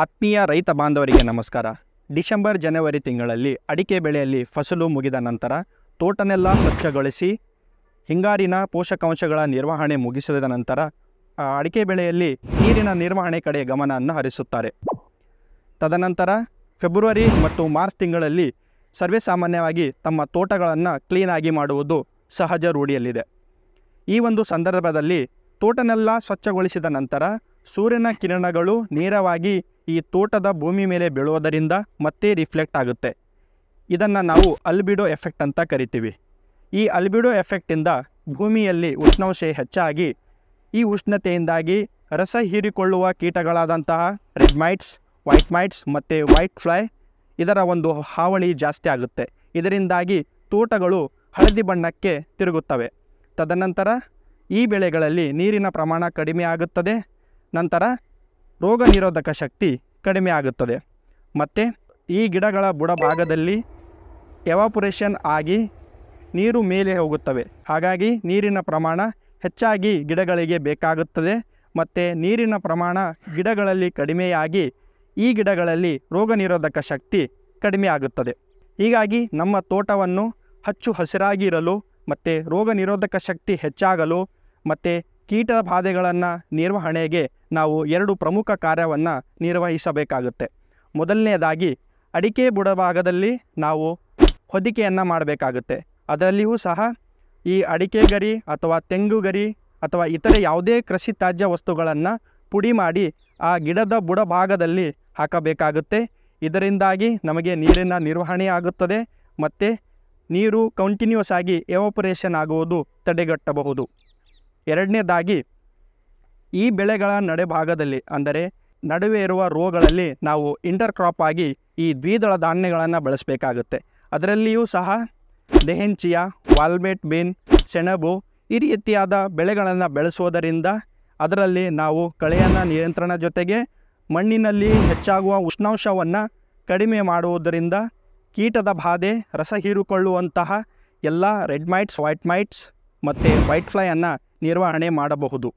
ಆತ್ಮೀಯ ರೈತ ಬಾಂಧವರಿಗೆ ನಮಸ್ಕಾರ ಡಿಸೆಂಬರ್ ಜನವರಿ ತಿಂಗಳಲ್ಲಿ ಅಡಿಕೆ ಬೆಳೆಯಲ್ಲಿ ಫಸಲು ಮುಗಿದ ನಂತರ ತೋಟನೆಲ್ಲ ಸ್ವಚ್ಛಗೊಳಿಸಿ ಹಿಂಗಾರಿನ ಪೋಷಕಾಂಶಗಳ ನಿರ್ವಹಣೆ ಮುಗಿಸಿದ ನಂತರ ಅಡಿಕೆ ಬೆಳೆಯಲ್ಲಿ ನೀರಿನ ನಿರ್ವಹಣೆ ಕಡೆ ಗಮನವನ್ನು ಹರಿಸುತ್ತಾರೆ ತದನಂತರ ಫೆಬ್ರವರಿ ಮತ್ತು ಮಾರ್ಚ್ ತಿಂಗಳಲ್ಲಿ ಸರ್ವೇ ಸಾಮಾನ್ಯವಾಗಿ ತಮ್ಮ ತೋಟಗಳನ್ನು ಕ್ಲೀನಾಗಿ ಮಾಡುವುದು ಸಹಜ ರೂಢಿಯಲ್ಲಿದೆ ಈ ಒಂದು ಸಂದರ್ಭದಲ್ಲಿ ತೋಟನೆಲ್ಲ ಸ್ವಚ್ಛಗೊಳಿಸಿದ ನಂತರ ಸೂರ್ಯನ ಕಿರಣಗಳು ನೇರವಾಗಿ ಈ ತೋಟದ ಭೂಮಿ ಮೇಲೆ ಬೀಳೋದರಿಂದ ಮತ್ತೆ ರಿಫ್ಲೆಕ್ಟ್ ಆಗುತ್ತೆ ಇದನ್ನು ನಾವು ಅಲ್ಬಿಡೋ ಎಫೆಕ್ಟ್ ಅಂತ ಕರಿತೀವಿ ಈ ಅಲ್ಬಿಡೋ ಎಫೆಕ್ಟಿಂದ ಭೂಮಿಯಲ್ಲಿ ಉಷ್ಣಾಂಶ ಹೆಚ್ಚಾಗಿ ಈ ಉಷ್ಣತೆಯಿಂದಾಗಿ ರಸ ಹೀರಿಕೊಳ್ಳುವ ಕೀಟಗಳಾದಂತಹ ರೆಡ್ ಮೈಟ್ಸ್ ವೈಟ್ ಮೈಟ್ಸ್ ಮತ್ತು ವೈಟ್ ಫ್ಲೈ ಇದರ ಒಂದು ಹಾವಳಿ ಜಾಸ್ತಿ ಆಗುತ್ತೆ ಇದರಿಂದಾಗಿ ತೋಟಗಳು ಹಳದಿ ಬಣ್ಣಕ್ಕೆ ತಿರುಗುತ್ತವೆ ತದನಂತರ ಈ ಬೆಳೆಗಳಲ್ಲಿ ನೀರಿನ ಪ್ರಮಾಣ ಕಡಿಮೆ ಆಗುತ್ತದೆ ನಂತರ ರೋಗ ನಿರೋಧಕ ಶಕ್ತಿ ಕಡಿಮೆ ಆಗುತ್ತದೆ ಮತ್ತು ಈ ಗಿಡಗಳ ಬುಡಭಾಗದಲ್ಲಿ ಭಾಗದಲ್ಲಿ ಎವಾಪುರೇಷನ್ ಆಗಿ ನೀರು ಮೇಲೆ ಹೋಗುತ್ತವೆ ಹಾಗಾಗಿ ನೀರಿನ ಪ್ರಮಾಣ ಹೆಚ್ಚಾಗಿ ಗಿಡಗಳಿಗೆ ಬೇಕಾಗುತ್ತದೆ ಮತ್ತು ನೀರಿನ ಪ್ರಮಾಣ ಗಿಡಗಳಲ್ಲಿ ಕಡಿಮೆಯಾಗಿ ಈ ಗಿಡಗಳಲ್ಲಿ ರೋಗ ನಿರೋಧಕ ಶಕ್ತಿ ಕಡಿಮೆ ಆಗುತ್ತದೆ ಹೀಗಾಗಿ ನಮ್ಮ ತೋಟವನ್ನು ಹಚ್ಚು ಹಸಿರಾಗಿರಲು ಮತ್ತು ರೋಗ ನಿರೋಧಕ ಶಕ್ತಿ ಹೆಚ್ಚಾಗಲು ಮತ್ತು ಕೀಟದ ಬಾಧೆಗಳನ್ನು ನಿರ್ವಹಣೆಗೆ ನಾವು ಎರಡು ಪ್ರಮುಖ ಕಾರ್ಯವನ್ನು ನಿರ್ವಹಿಸಬೇಕಾಗುತ್ತೆ ಮೊದಲನೆಯದಾಗಿ ಅಡಿಕೆ ಬುಡಭಾಗದಲ್ಲಿ ನಾವು ಹೊದಿಕೆಯನ್ನು ಮಾಡಬೇಕಾಗುತ್ತೆ ಅದರಲ್ಲಿಯೂ ಸಹ ಈ ಅಡಿಕೆ ಗರಿ ಅಥವಾ ತೆಂಗು ಗರಿ ಅಥವಾ ಇತರೆ ಯಾವುದೇ ಕೃಷಿ ತ್ಯಾಜ್ಯ ವಸ್ತುಗಳನ್ನು ಪುಡಿ ಮಾಡಿ ಆ ಗಿಡದ ಬುಡಭಾಗದಲ್ಲಿ ಹಾಕಬೇಕಾಗುತ್ತೆ ಇದರಿಂದಾಗಿ ನಮಗೆ ನೀರಿನ ನಿರ್ವಹಣೆ ಆಗುತ್ತದೆ ಮತ್ತು ನೀರು ಕಂಟಿನ್ಯೂಸ್ ಆಗಿ ಎವಾಪರೇಷನ್ ಆಗುವುದು ತಡೆಗಟ್ಟಬಹುದು ಎರಡನೇದಾಗಿ ಈ ಬೆಳೆಗಳ ನಡೆಭಾಗದಲ್ಲಿ ಅಂದರೆ ನಡುವೆ ಇರುವ ರೋಗಳಲ್ಲಿ ನಾವು ಇಂಟರ್ ಕ್ರಾಪ್ ಆಗಿ ಈ ದ್ವಿದಳ ಧಾನ್ಯಗಳನ್ನು ಬಳಸಬೇಕಾಗುತ್ತೆ ಅದರಲ್ಲಿಯೂ ಸಹ ದೆಹೆಂಚಿಯ ವಾಲ್ಮೇಟ್ ಬೀನ್ ಸೆಣಬು ಈ ರೀತಿಯಾದ ಬೆಳೆಗಳನ್ನು ಬೆಳೆಸುವುದರಿಂದ ಅದರಲ್ಲಿ ನಾವು ಕಳೆಯನ್ನು ನಿಯಂತ್ರಣ ಜೊತೆಗೆ ಮಣ್ಣಿನಲ್ಲಿ ಹೆಚ್ಚಾಗುವ ಉಷ್ಣಾಂಶವನ್ನು ಕಡಿಮೆ ಮಾಡುವುದರಿಂದ ಕೀಟದ ಬಾಧೆ ರಸ ಹೀರಿಕೊಳ್ಳುವಂತಹ ಎಲ್ಲ ರೆಡ್ ಮೈಟ್ಸ್ ವೈಟ್ ಮೈಟ್ಸ್ ಮತ್ತು ವೈಟ್ ಫ್ಲೈಯನ್ನು ನಿರ್ವಹಣೆ ಮಾಡಬಹುದು